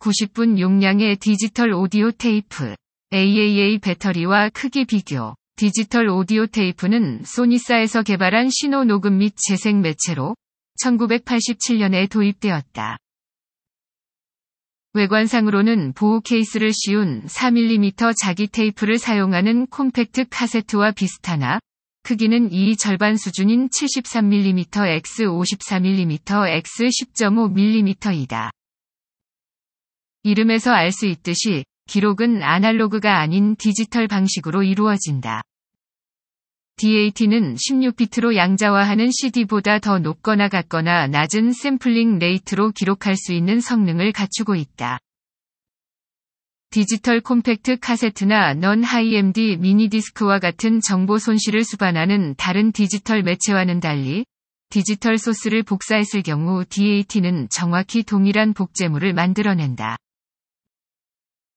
90분 용량의 디지털 오디오 테이프, AAA 배터리와 크기 비교. 디지털 오디오 테이프는 소니사에서 개발한 신호 녹음 및 재생 매체로 1987년에 도입되었다. 외관상으로는 보호 케이스를 씌운 4mm 자기 테이프를 사용하는 콤팩트 카세트와 비슷하나 크기는 2 절반 수준인 73mm x 54mm x 10.5mm이다. 이름에서 알 수 있듯이 기록은 아날로그가 아닌 디지털 방식으로 이루어진다. DAT는 16비트로 양자화하는 CD보다 더 높거나 같거나 낮은 샘플링 레이트로 기록할 수 있는 성능을 갖추고 있다. 디지털 콤팩트 카세트나 넌 하이MD 미니디스크와 같은 정보 손실을 수반하는 다른 디지털 매체와는 달리 디지털 소스를 복사했을 경우 DAT는 정확히 동일한 복제물을 만들어낸다.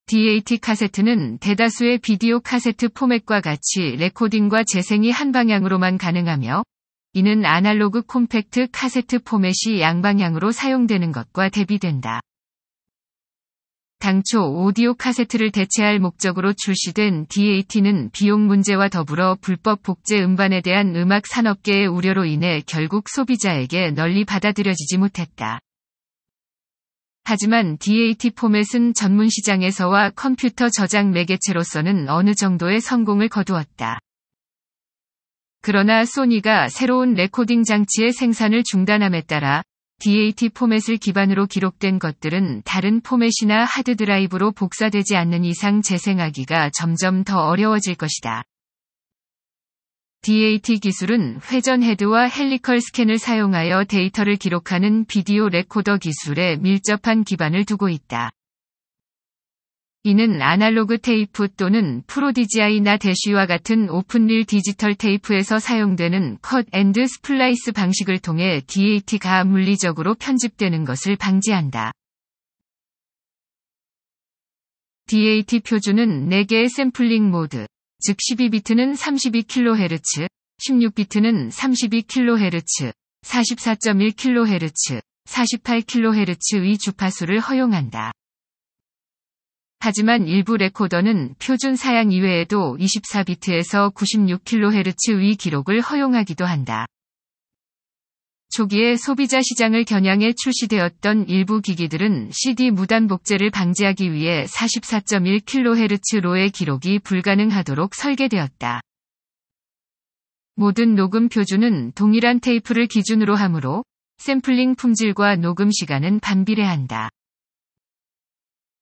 DAT 카세트는 대다수의 비디오 카세트 포맷과 같이 레코딩과 재생이 한 방향으로만 가능하며 이는 아날로그 콤팩트 카세트 포맷이 양방향으로 사용되는 것과 대비된다. 당초 오디오 카세트를 대체할 목적으로 출시된 DAT는 비용 문제와 더불어 불법 복제 음반에 대한 음악 산업계의 우려로 인해 결국 소비자에게 널리 받아들여지지 못했다. 하지만 DAT 포맷은 전문 시장에서와 컴퓨터 저장 매개체로서는 어느 정도의 성공을 거두었다. 그러나 소니가 새로운 레코딩 장치의 생산을 중단함에 따라 DAT 포맷을 기반으로 기록된 것들은 다른 포맷이나 하드드라이브로 복사되지 않는 이상 재생하기가 점점 더 어려워질 것이다. DAT 기술은 회전 헤드와 헬리컬 스캔을 사용하여 데이터를 기록하는 비디오 레코더 기술에 밀접한 기반을 두고 있다. 이는 아날로그 테이프 또는 프로디지아이나 대쉬와 같은 오픈릴 디지털 테이프에서 사용되는 컷 앤드 스플라이스 방식을 통해 DAT가 물리적으로 편집되는 것을 방지한다. DAT 표준은 4개의 샘플링 모드, 즉 12비트는 32kHz, 16비트는 32kHz, 44.1kHz, 48kHz의 주파수를 허용한다. 하지만 일부 레코더는 표준 사양 이외에도 24비트에서 96kHz의 기록을 허용하기도 한다. 초기에 소비자 시장을 겨냥해 출시되었던 일부 기기들은 CD 무단 복제를 방지하기 위해 44.1kHz로의 기록이 불가능하도록 설계되었다. 모든 녹음 표준은 동일한 테이프를 기준으로 하므로 샘플링 품질과 녹음 시간은 반비례한다.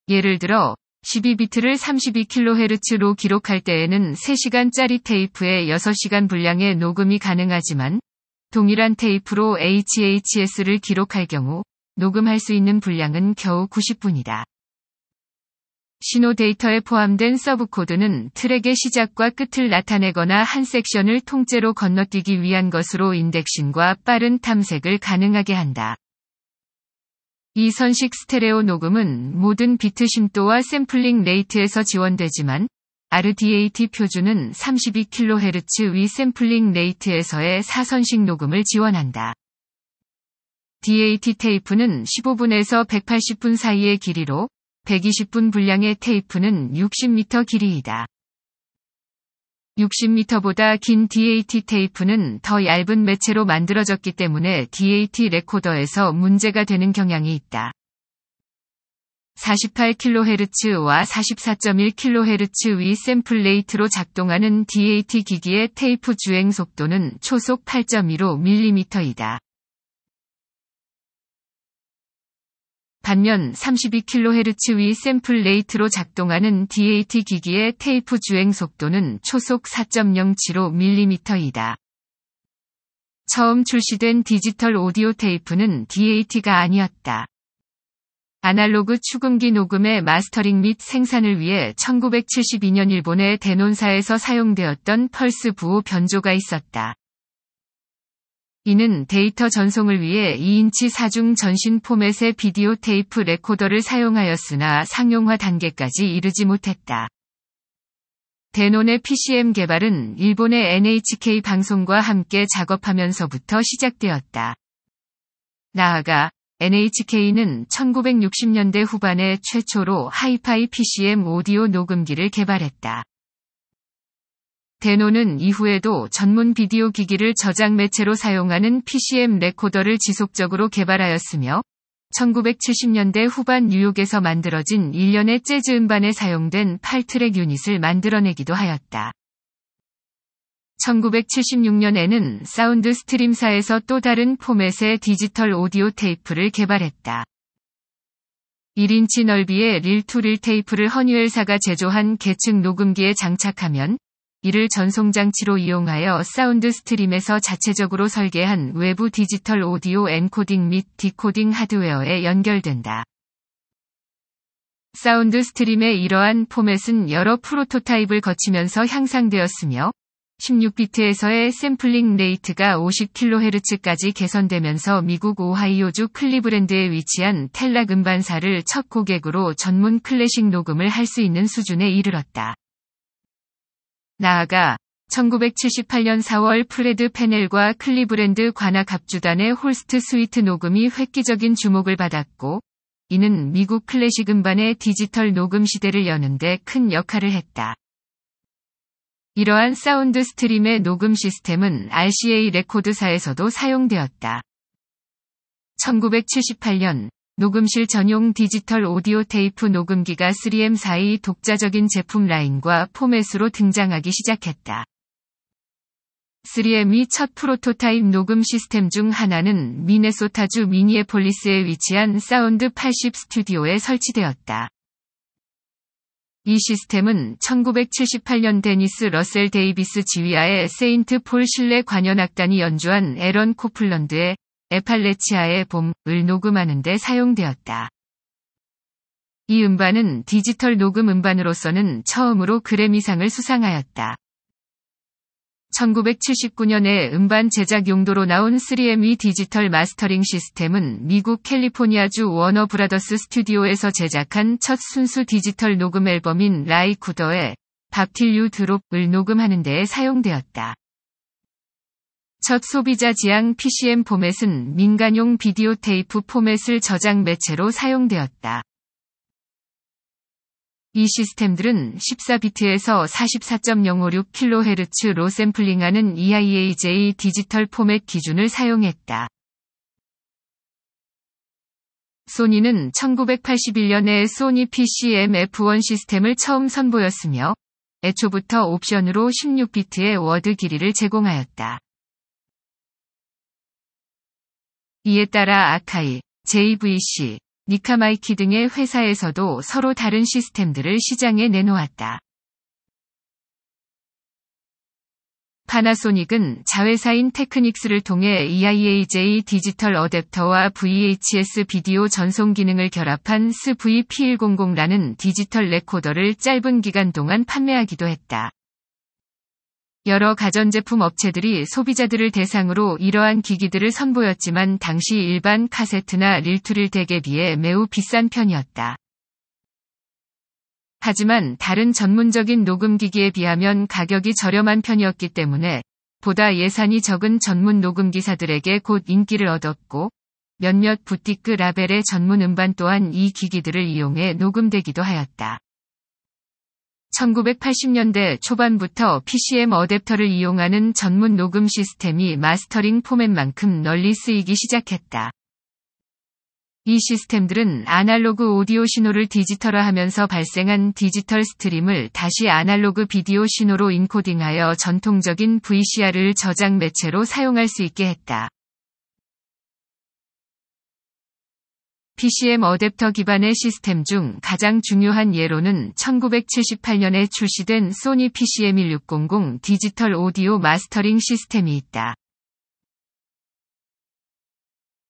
예를 들어 12비트를 32kHz로 기록할 때에는 3시간짜리 테이프에 6시간 분량의 녹음이 가능하지만 동일한 테이프로 HHS를 기록할 경우 녹음할 수 있는 분량은 겨우 90분이다. 신호 데이터에 포함된 서브 코드는 트랙의 시작과 끝을 나타내거나 한 섹션을 통째로 건너뛰기 위한 것으로 인덱싱과 빠른 탐색을 가능하게 한다. 이 선식 스테레오 녹음은 모든 비트 심도와 샘플링 레이트에서 지원되지만 RDAT 표준은 32kHz 위 샘플링 레이트에서의 사선식 녹음을 지원한다. DAT 테이프는 15분에서 180분 사이의 길이로 120분 분량의 테이프는 60m 길이이다. 60m보다 긴 DAT 테이프는 더 얇은 매체로 만들어졌기 때문에 DAT 레코더에서 문제가 되는 경향이 있다. 48kHz와 44.1kHz 위 샘플 레이트로 작동하는 DAT 기기의 테이프 주행 속도는 초속 8.15mm이다. 반면 32kHz 위 샘플 레이트로 작동하는 DAT 기기의 테이프 주행 속도는 초속 4.075mm이다. 처음 출시된 디지털 오디오 테이프는 DAT가 아니었다. 아날로그 축음기 녹음의 마스터링 및 생산을 위해 1972년 일본의 대논사에서 사용되었던 펄스 부호 변조가 있었다. 이는 데이터 전송을 위해 2인치 사중 전신 포맷의 비디오 테이프 레코더를 사용하였으나 상용화 단계까지 이르지 못했다. 대논의 PCM 개발은 일본의 NHK 방송과 함께 작업하면서부터 시작되었다. 나아가 NHK는 1960년대 후반에 최초로 하이파이 PCM 오디오 녹음기를 개발했다. 데노는 이후에도 전문 비디오 기기를 저장 매체로 사용하는 PCM 레코더를 지속적으로 개발하였으며 1970년대 후반 뉴욕에서 만들어진 1년의 재즈 음반에 사용된 8트랙 유닛을 만들어내기도 하였다. 1976년에는 사운드 스트림사에서 또 다른 포맷의 디지털 오디오 테이프를 개발했다. 1인치 넓이의 릴투릴 테이프를 허니웰사가 제조한 계층 녹음기에 장착하면 이를 전송장치로 이용하여 사운드 스트림에서 자체적으로 설계한 외부 디지털 오디오 엔코딩 및 디코딩 하드웨어에 연결된다. 사운드 스트림의 이러한 포맷은 여러 프로토타입을 거치면서 향상되었으며 16비트에서의 샘플링 레이트가 50kHz까지 개선되면서 미국 오하이오주 클리브랜드에 위치한 텔락 음반사를 첫 고객으로 전문 클래식 녹음을 할 수 있는 수준에 이르렀다. 나아가 1978년 4월 프레드 페넬과 클리브랜드 관악합주단의 홀스트 스위트 녹음이 획기적인 주목을 받았고, 이는 미국 클래식 음반의 디지털 녹음 시대를 여는데 큰 역할을 했다. 이러한 사운드 스트림의 녹음 시스템은 RCA 레코드사에서도 사용되었다. 1978년 녹음실 전용 디지털 오디오 테이프 녹음기가 3M4의 독자적인 제품 라인과 포맷으로 등장하기 시작했다. 3 m 이첫 프로토타입 녹음 시스템 중 하나는 미네소타주 미니에폴리스에 위치한 사운드 80 스튜디오에 설치되었다. 이 시스템은 1978년 데니스 러셀 데이비스 지휘하에 세인트 폴 실내 관현악단이 연주한 에런 코플런드의 에팔레치아의 봄을 녹음하는 데 사용되었다. 이 음반은 디지털 녹음 음반으로서는 처음으로 그래미상을 수상하였다. 1979년에 음반 제작 용도로 나온 3ME 디지털 마스터링 시스템은 미국 캘리포니아주 워너 브라더스 스튜디오에서 제작한 첫 순수 디지털 녹음 앨범인 라이 쿠더의 박틸류 드롭을 녹음하는 데에 사용되었다. 첫 소비자 지향 PCM 포맷은 민간용 비디오 테이프 포맷을 저장 매체로 사용되었다. 이 시스템들은 14비트에서 44.056kHz로 샘플링하는 EIAJ 디지털 포맷 기준을 사용했다. 소니는 1981년에 소니 PCM F1 시스템을 처음 선보였으며 애초부터 옵션으로 16비트의 워드 길이를 제공하였다. 이에 따라 아카이, JVC, 니카마이키 등의 회사에서도 서로 다른 시스템들을 시장에 내놓았다. 파나소닉은 자회사인 테크닉스를 통해 EIAJ 디지털 어댑터와 VHS 비디오 전송 기능을 결합한 s v p 1 0 0라는 디지털 레코더를 짧은 기간 동안 판매하기도 했다. 여러 가전제품 업체들이 소비자들을 대상으로 이러한 기기들을 선보였지만 당시 일반 카세트나 릴투릴 덱에 비해 매우 비싼 편이었다. 하지만 다른 전문적인 녹음기기에 비하면 가격이 저렴한 편이었기 때문에 보다 예산이 적은 전문 녹음기사들에게 곧 인기를 얻었고 몇몇 부티크 라벨의 전문 음반 또한 이 기기들을 이용해 녹음되기도 하였다. 1980년대 초반부터 PCM 어댑터를 이용하는 전문 녹음 시스템이 마스터링 포맷만큼 널리 쓰이기 시작했다. 이 시스템들은 아날로그 오디오 신호를 디지털화하면서 발생한 디지털 스트림을 다시 아날로그 비디오 신호로 인코딩하여 전통적인 VCR을 저장 매체로 사용할 수 있게 했다. PCM 어댑터 기반의 시스템 중 가장 중요한 예로는 1978년에 출시된 소니 PCM1600 디지털 오디오 마스터링 시스템이 있다.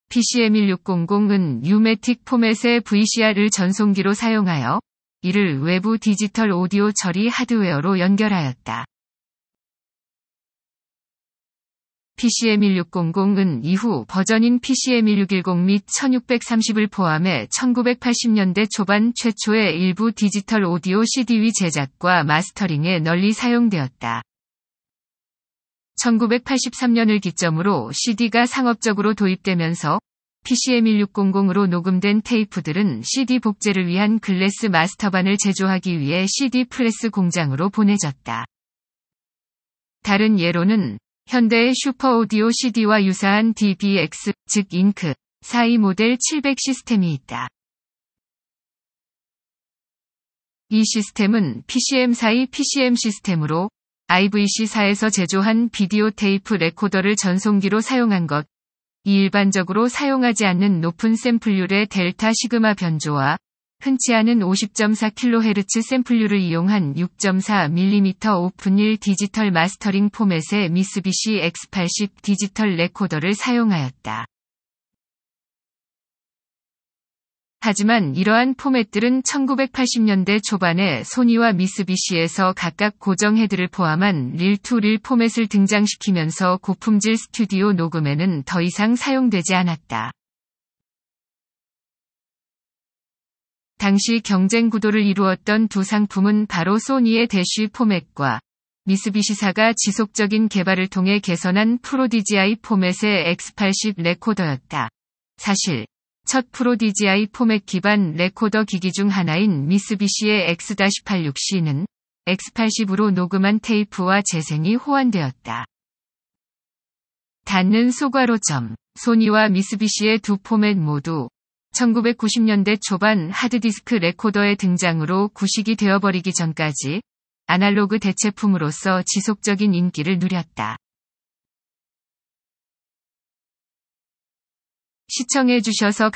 PCM1600은 유메틱 포맷의 VCR을 전송기로 사용하여 이를 외부 디지털 오디오 처리 하드웨어로 연결하였다. PCM1600은 이후 버전인 PCM1610 및 1630을 포함해 1980년대 초반 최초의 일부 디지털 오디오 CD위 제작과 마스터링에 널리 사용되었다. 1983년을 기점으로 CD가 상업적으로 도입되면서 PCM1600으로 녹음된 테이프들은 CD 복제를 위한 글래스 마스터반을 제조하기 위해 CD 프레스 공장으로 보내졌다. 다른 예로는 현대의 슈퍼 오디오 CD와 유사한 DBX, 즉 잉크, 사이 모델 700 시스템이 있다. 이 시스템은 p c m 사이 PCM 시스템으로 IVC사에서 제조한 비디오 테이프 레코더를 전송기로 사용한 것, 이 일반적으로 사용하지 않는 높은 샘플율의 델타 시그마 변조와 흔치 않은 50.4kHz 샘플류를 이용한 6.4mm 오픈일 디지털 마스터링 포맷의 미쓰비시 X80 디지털 레코더를 사용하였다. 하지만 이러한 포맷들은 1980년대 초반에 소니와 미쓰비시에서 각각 고정 헤드를 포함한 릴투릴 포맷을 등장시키면서 고품질 스튜디오 녹음에는 더 이상 사용되지 않았다. 당시 경쟁 구도를 이루었던 두 상품은 바로 소니의 대쉬 포맷과 미쓰비시사가 지속적인 개발을 통해 개선한 프로디지아이 포맷의 X80 레코더였다. 사실 첫 프로디지아이 포맷 기반 레코더 기기 중 하나인 미쓰비시의 X-86C는 X80으로 녹음한 테이프와 재생이 호환되었다. 닿는 소괄호점, 소니와 미쓰비시의 두 포맷 모두 1990년대 초반 하드디스크 레코더의 등장으로 구식이 되어버리기 전까지 아날로그 대체품으로서 지속적인 인기를 누렸다. 시청해주셔서